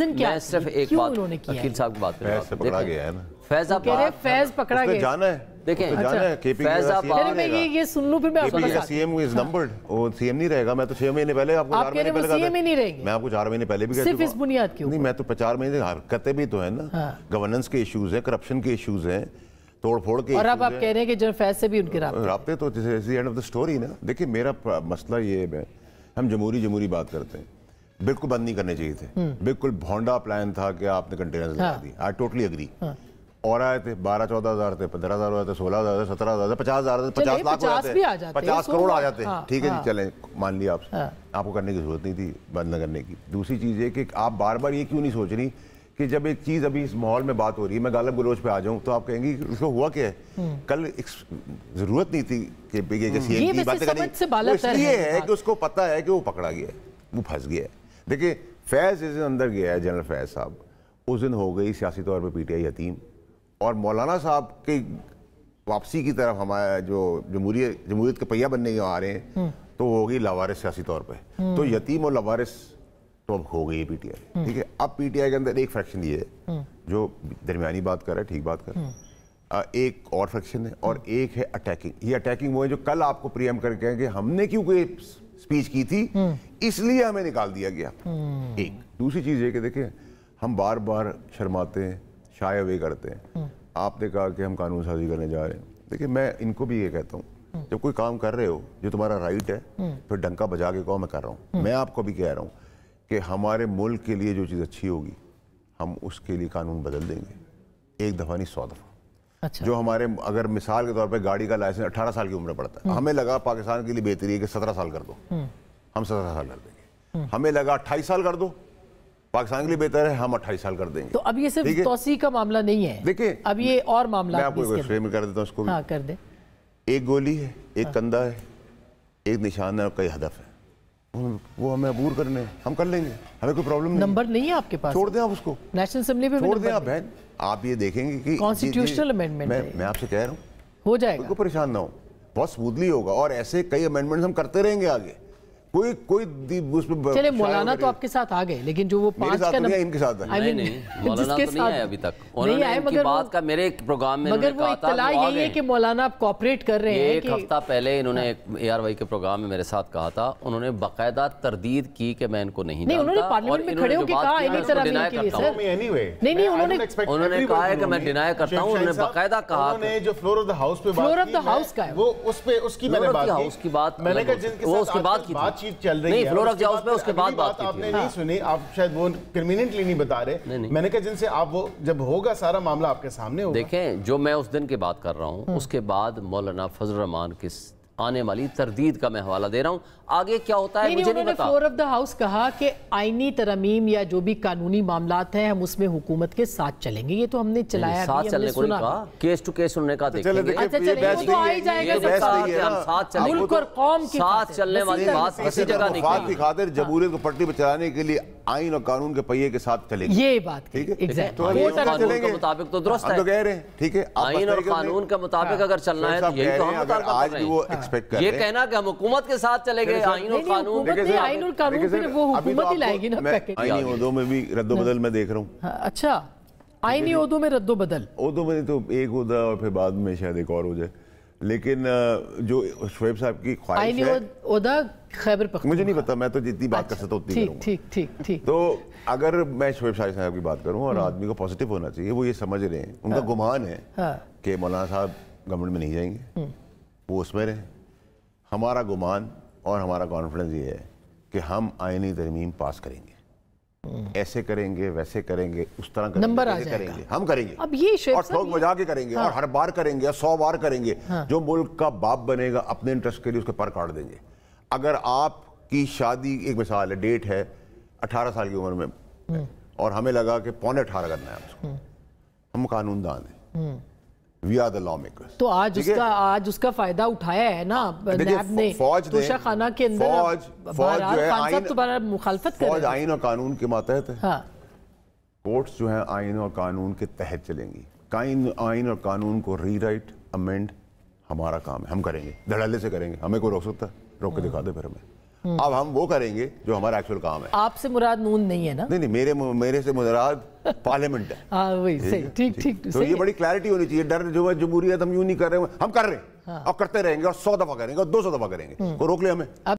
Reason क्या है सिर्फ एक बात अकील साहब की बात कर रहा हूं तो पकड़ा गया है ना फैज पकड़ा गया जाना है देखें तो अच्छा। ये ये सुन लूं फिर मैं आपको सीएम इज नंबर्ड वो सीएम नहीं रहेगा मैं तो 6 महीने पहले आपको 4 महीने पहले सीएम ही नहीं रहेंगे मैं आपको 4 महीने पहले भी कह सिर्फ इस बुनियाद के नहीं मैं तो 4 महीने हरकतें हाँ, भी तो है ना गवर्नेंस हाँ। के इश्यूज है करप्शन के इश्यूज है तोड़ फोड़ के और अब आप कह रहे हैं कि जनरल फैज से भी उनके रबते तो एंड ऑफ द स्टोरी ना देखिए मेरा मसला ये है हम जमूरी जमुरी बात करते हैं बिल्कुल बंद नहीं करने चाहिए थे हम्म। बिल्कुल भोंडा प्लान था कि आपने कंटेनर लगा हाँ। दी आई टोटली अग्री और आए थे बारह चौदह हजार थे पंद्रह हजार थे सोलह हजार थे सत्रह हजार थे पचास हजार थे पचास लाख हो जाते पचास करोड़ आ जाते हाँ, ठीक है जी हाँ। चले मान लिया आपसे आपको करने की जरूरत नहीं थी बंद न करने की दूसरी चीज़ ये कि आप बार बार ये क्यों नहीं सोच रही कि जब एक चीज़ अभी इस माहौल में बात हो रही है मैं गालब गलोच पे आ जाऊँ तो आप कहेंगे उसको हुआ क्या है हम्म। कल एक जरूरत नहीं थी कि ये हम्म। बातें करनी इसलिए है कि उसको पता है कि वो पकड़ा गया है वो फंस गया है देखिए फैज़ जिस दिन अंदर गया है जनरल फैज़ साहब उस दिन हो गई सियासी तौर पर पी टी आई और मौलाना साहब की वापसी की तरफ हमारा जो जमहूरियत जमहूरियत के पहिया बनने के आ रहे हैं हम्म। तो वो हो गई लावारिस सियासी तौर पर हम्म। तो यतीम और लवारस तो अब हो गई है पीटीआई हम्म। ठीक है अब पीटीआई के अंदर एक फ्रैक्शन ये है जो दरमिया बात कर रहा है ठीक बात कर रहा है एक और फ्रैक्शन है और एक है अटैकिंग ये अटैकिंग वो है जो कल आपको प्रियम करके कि हमने क्यों कोई स्पीच की थी हम्म। इसलिए हमें निकाल दिया गया हम्म। एक दूसरी चीज़ ये कि देखिए हम बार बार शर्माते हैं शाय वे करते हैं हम्म। आपने कहा कि हम कानून साजी करने जा रहे हैं देखिए मैं इनको भी ये कहता हूँ जब कोई काम कर रहे हो जो तुम्हारा राइट है फिर तो डंका बजा के कहो मैं कर रहा हूँ मैं आपको भी कह रहा हूँ कि हमारे मुल्क के लिए जो चीज़ अच्छी होगी हम उसके लिए कानून बदल देंगे एक दफ़ा नहीं सौ दफ़ा अच्छा। जो हमारे अगर मिसाल के तौर पे गाड़ी का लाइसेंस 18 साल की उम्र पड़ता है हमें लगा पाकिस्तान के लिए बेहतरी है कि 17 साल कर दो हम्म। हम 17 साल कर देंगे हम्म। हमें लगा 28 साल कर दो पाकिस्तान के लिए बेहतर है हम 28 साल कर देंगे तो अब ये सिर्फ तोसी का मामला नहीं है देखिए अब ये और मामला मैं आपको फ्रेम कर देता हूँ हाँ कर दे एक गोली है एक हाँ। कंधा है एक निशान है और कई हदफ है वो हमें अबूर करने हम कर लेंगे हमें कोई प्रॉब्लम नहीं नंबर नहीं है आपके पास छोड़ दें आप उसको नेशनल असेंबली में छोड़ दें आप बहन आप ये देखेंगे कि कॉन्स्टिट्यूशनल अमेंडमेंट मैं, मैं आपसे कह रहा हूँ हो जाएगा परेशान ना हो बहुत स्मूथली होगा और ऐसे कई अमेंडमेंट्स हम करते रहेंगे आगे कोई कोई उसमें चले मौलाना तो आपके साथ आ गए लेकिन जो वो पांच तो का नंबर इनके साथ है नहीं नहीं मौलाना तो नहीं आया अभी तक उन्होंने आए, मगर बात का मेरे एक प्रोग्राम में मगर वो इत्तला यही है कि मौलाना आप कॉपरेट कर रहे हैं एक हफ्ता पहले इन्होंने हाँ। एक एआरवाई के प्रोग्राम में मेरे साथ कहा था उन्होंने बाकायदा तरदीद की कि मैं इनको नहीं नहीं उन्होंने पार्लियामेंट में खड़े होकर कहा एनी तरह के लिए सर नहीं नहीं उन्होंने उन्होंने कहा है कि मैं डिनाई करता हूं उन्होंने बाकायदा कहा उन्होंने जो फ्लोर ऑफ द हाउस पे बात की फ्लोर ऑफ द हाउस का है वो उस पे उसकी मैंने बात की उसकी बात मैंने कहा जिनके साथ उसकी बात की बातचीत चल रही है फ्लोर ऑफ में उसके बाद बात आपने नहीं हाँ। सुनी आप शायद वो कन्वीनियंटली नहीं बता रहे मैंने कहा जिनसे आप वो जब होगा सारा मामला आपके सामने होगा देखें जो मैं उस दिन की बात कर रहा हूँ हम्म। उसके बाद मौलाना फजल रहमान किस आने वाली तरदीद का मैं हवाला दे रहा हूँ आगे क्या होता है मुझे नहीं, फ्लोर ऑफ द हाउस कहा कि आईनी तरमीम या जो भी कानूनी मामला है हम उसमें हुकूमत के साथ चलेंगे ये तो हमने चलाया साथ चलने को कहा केस टू केस सुनने का तो देखेंगे अच्छा, तो साथ चलने वाली बात किसी तो हाँ। को पट्टी पर चलाने के लिए आइन और कानून के पहिए के साथ चलेंगे ये बात ठीक है तो कानून के मुताबिक तो दुरुस्त है तो कह रहे हैं ठीक है आइन और कानून के मुताबिक हाँ। अगर चलना है तो तो हम आज भी वो एक्सपेक्ट कर ये कहना कि हम हुकूमत के साथ चले गए आइन और कानून आइन और कानून फिर वो तो हुकूमत ही लाएगी ना आईनी उदों में भी हाँ। रद्दोबदल में देख रहा हूँ हाँ, अच्छा आईनी उदों में बदल उदों में तो एक उदा और फिर बाद में शायद एक और हो जाए लेकिन जो शुएब साहब की ख्वाहिश है खैबर मुझे नहीं पता मैं तो जितनी बात अच्छा, कर सकता उतनी ठीक ठीक ठीक ठीक तो अगर मैं शोएब शाह साहब की बात करूं और हम्म। आदमी को पॉजिटिव होना चाहिए वो ये समझ रहे हैं उनका हाँ। गुमान है हाँ। कि मौलाना साहब गवर्नमेंट में नहीं जाएंगे हम्म। वो उसमें रहे हमारा गुमान और हमारा कॉन्फिडेंस ये है कि हम आइनी तरमीम पास करेंगे हम्म। ऐसे करेंगे वैसे करेंगे उस तरह करेंगे, नंबर आ करेंगे हम करेंगे अब ये और ठोक बजा के करेंगे हाँ। और हर बार करेंगे और सौ बार करेंगे हाँ। जो मुल्क का बाप बनेगा अपने इंटरेस्ट के लिए उसके पर काट देंगे अगर आपकी शादी एक मिसाल है डेट है अठारह साल की उम्र में हम्म। और हमें लगा कि पौने अठारह करना है हम्म। हम कानून दान हैं लॉ हम्म। मेकर तो आज उसका आज उसका फायदा उठाया है ना नैब ने फौज खाना के अंदर फौज फौज जो है आइन तो मुखालफत फौज आइन और कानून के मातहत है हाँ। कोर्ट्स जो है आइन और कानून के तहत चलेंगी काइन आइन और कानून को रीराइट अमेंड हमारा काम है हम करेंगे धड़ल्ले से करेंगे हमें कोई रोक सकता है रोक के दिखा दो फिर हमें हम्म। अब हम वो करेंगे जो हमारा एक्चुअल काम है आपसे मुराद नून नहीं है ना नहीं नहीं मेरे मेरे से मुराद पार्लियामेंट है आ, हाँ, वही सही ठीक ठीक तो ये बड़ी क्लैरिटी होनी चाहिए डर जो है जमहूरियत हम यूं नहीं कर रहे हम कर रहे हैं हाँ। और करते रहेंगे और सौ दफा करेंगे और दो सौ दफा करेंगे हम्म। रोक ले हमें